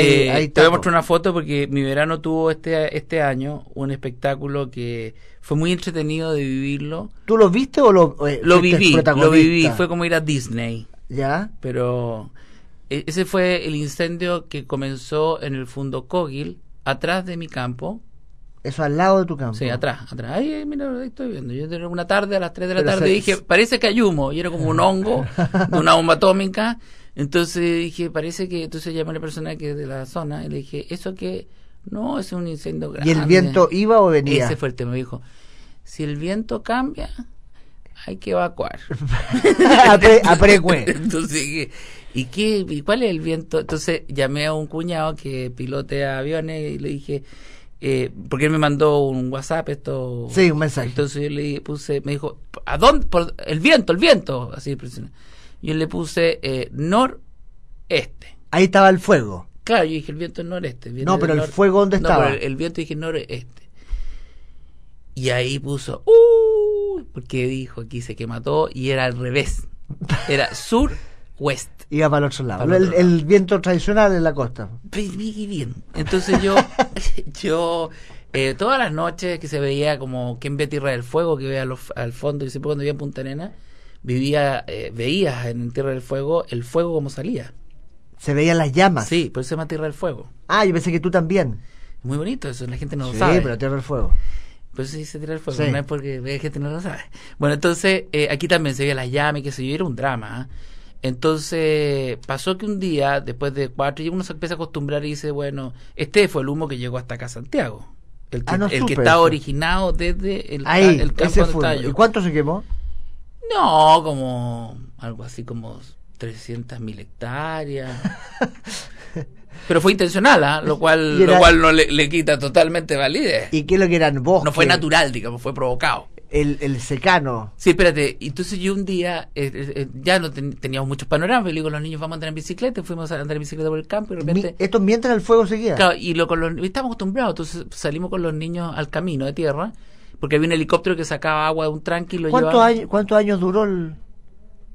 Eh, te voy a mostrar una foto porque mi verano tuvo este, este año un espectáculo que fue muy entretenido de vivirlo. ¿Tú lo viste o lo, eh, viví? Lo viví, fue como ir a Disney. ¿Ya? Pero e, ese fue el incendio que comenzó en el fondo Cogil, atrás de mi campo, eso al lado de tu campo. Sí, atrás, atrás. Ahí, mira, estoy viendo. Yo una tarde, a las 3 de la tarde, dije, parece que hay humo. Y era como un hongo de una bomba atómica. Entonces dije, parece que. Entonces llamé a la persona que es de la zona y le dije, ¿eso qué? No, es un incendio grande. ¿Y el viento iba o venía? Ese fuerte Me dijo, si el viento cambia, hay que evacuar. Aprecue. Entonces ¿y, qué, ¿y cuál es el viento? Entonces llamé a un cuñado que pilotea aviones y le dije eh, porque él me mandó un WhatsApp esto. Sí, un mensaje. Entonces yo le puse, me dijo, ¿a dónde? Por, el viento, el viento. Así, yo le puse eh, noreste. Ahí estaba el fuego. Claro, yo dije, el viento es noreste. no, pero el fuego, ¿dónde estaba? el, viento dije noreste. Y ahí puso, porque dijo, aquí se quemó todo y era al revés. Era sur West. Iba para el otro lado. el, viento tradicional en la costa. Bien. Entonces yo, yo eh, todas las noches que se veía como quien ve Tierra del Fuego, que ve al fondo, y siempre cuando vivía Punta Nena... vivía, eh, veías en Tierra del Fuego el fuego como salía. Se veían las llamas. Sí, por eso se llama Tierra del Fuego. Ah, yo pensé que tú también. Muy bonito eso, la gente no lo sabe. Sí, pero Tierra del Fuego. Por eso se tira el Fuego, no es porque la gente no lo sabe. Bueno, entonces eh, aquí también se veía las llamas y que se yo, un drama. ¿ah? Entonces pasó que un día, después de cuatro, uno se empieza a acostumbrar y dice, bueno, este fue el humo que llegó hasta acá a Santiago. El que, ah, está originado desde el, el campo de ¿Y cuánto se quemó? No, como algo así como mil hectáreas. Pero fue intencional, ¿ah? lo cual lo cual no le, quita totalmente validez. ¿Y qué es lo que eran vos? No fue natural, digamos, fue provocado el, el, secano. Sí, espérate. Entonces yo un día, eh, eh, eh, ya no teníamos muchos panoramas, le digo los niños vamos a andar en bicicleta, fuimos a andar en bicicleta por el campo y de esto mientras el fuego seguía. Claro, y lo, con los, estábamos acostumbrados, entonces salimos con los niños al camino de tierra, porque había un helicóptero que sacaba agua de un tranquilo y lo ¿Cuántos Años, ¿Cuántos años duró el...?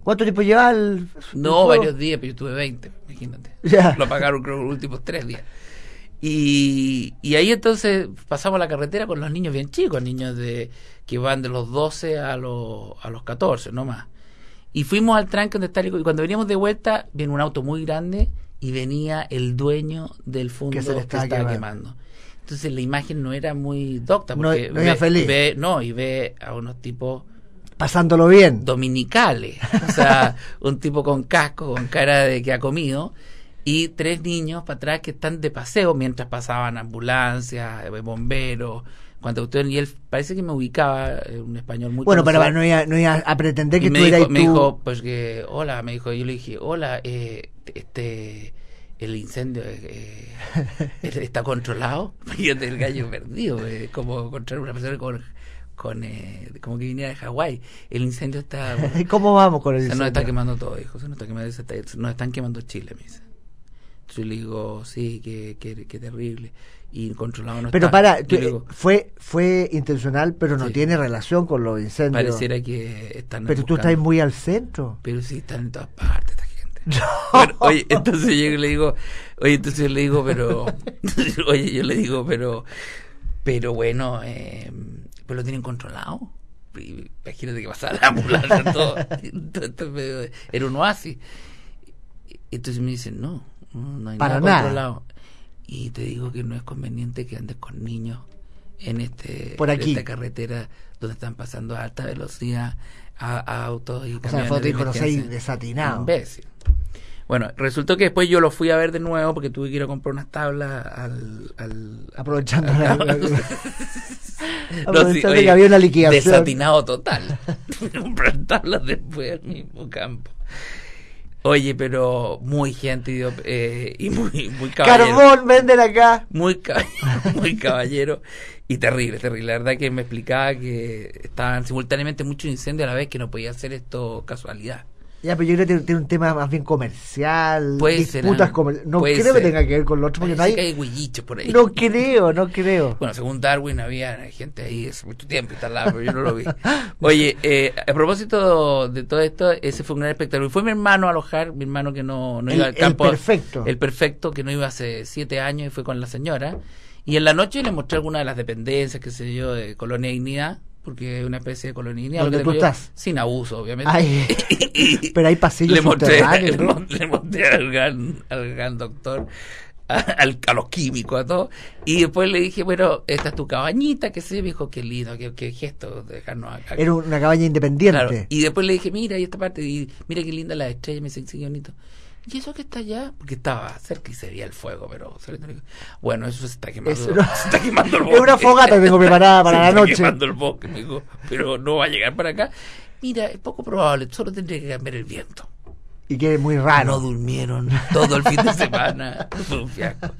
¿Cuánto tiempo llevaba el, No, varios días, pero yo tuve 20, imagínate. Lo apagaron creo los últimos tres días. Y, y, ahí entonces pasamos la carretera con los niños bien chicos, niños de que van de los 12 a los, a los 14, no más. Y fuimos al tranque donde está el, Y cuando veníamos de vuelta, viene un auto muy grande y venía el dueño del fondo que se estaba, quemando. Entonces la imagen no era muy docta. Porque no, feliz. no, y ve a unos tipos pasándolo bien. Dominicales. O sea, un tipo con casco, con cara de que ha comido y tres niños para atrás que están de paseo mientras pasaban ambulancias, eh, bomberos, cuando y él parece que me ubicaba eh, un español muy bueno pero no iba, a pretender que estuviera ahí. tú me dijo pues que hola me dijo yo le dije hola eh, este el incendio está controlado y el gallo perdido como controlar una persona con como que viniera de Hawái. El incendio está. ¿Cómo vamos con el incendio? Se nos está quemando todo, hijo. Se nos está quemando, están quemando Chile, me dice. Yo le digo, sí, qué, terrible. Y controlado no Pero para, eh, fue, fue intencional, pero no tiene relación con los incendios. Pareciera que están. Pero tú estás muy al centro. Pero sí, están en todas partes esta gente. oye, entonces yo le digo, oye, entonces yo le digo, pero. oye, yo le digo, pero. Pero bueno, eh, pues lo tienen controlado imagínate que pasaba la ambulancia, todo, era un oasis. Entonces me dicen, no, para nada. Y te digo que no es conveniente que andes con niños en este por esta carretera donde están pasando a alta velocidad a, autos y o sea, desatinado. Bueno, resultó que después yo lo fui a ver de nuevo porque tuve que ir a comprar unas tablas al... Aprovechando que había una liquidación. Desatinado total. comprar tablas después al mismo campo. Oye, pero muy gente eh, y muy, muy caballero. Carbón, venden acá. Muy muy caballero y terrible, terrible. La verdad que me explicaba que estaban simultáneamente muchos incendios a la vez que no podía hacer esto casualidad. Ya, pero yo creo que tiene un tema más bien comercial, disputas comerciales. No creo que tenga que ver con lo otro, porque no hay... hay por ahí. No creo, no creo. Bueno, según Darwin había gente ahí hace mucho tiempo y tal, ah, pero yo no lo vi. Oye, eh, a propósito de todo esto, ese fue un gran espectáculo. Y fue mi hermano a alojar, mi hermano que no, no iba al campo. El perfecto. El perfecto, que no iba hace siete años y fue con la señora. Y en la noche le mostré alguna de las dependencias, qué sé yo, de Colonia Dignidad porque es una especie de colonia tú estás? Sin abuso, obviamente. pero hay pasillos le Le monté al gran, doctor, a, al, a los químicos, a todos. Y después le dije, bueno, esta es tu cabañita, que sé, me dijo, qué lindo, qué, gesto dejarnos acá. Era una cabaña independiente. Y después le dije, mira, y esta parte, y mira qué linda la estrella, me dice, qué bonito. ¿Y eso que está allá? Porque estaba cerca y se veía el fuego, pero... Bueno, eso se está quemando, se está quemando el bosque. Es una fogata que tengo preparada para se la está quemando el bosque, pero no va a llegar para acá. Mira, es poco probable, solo tendría que cambiar el viento. Y que es muy raro. No durmieron todo el fin de semana.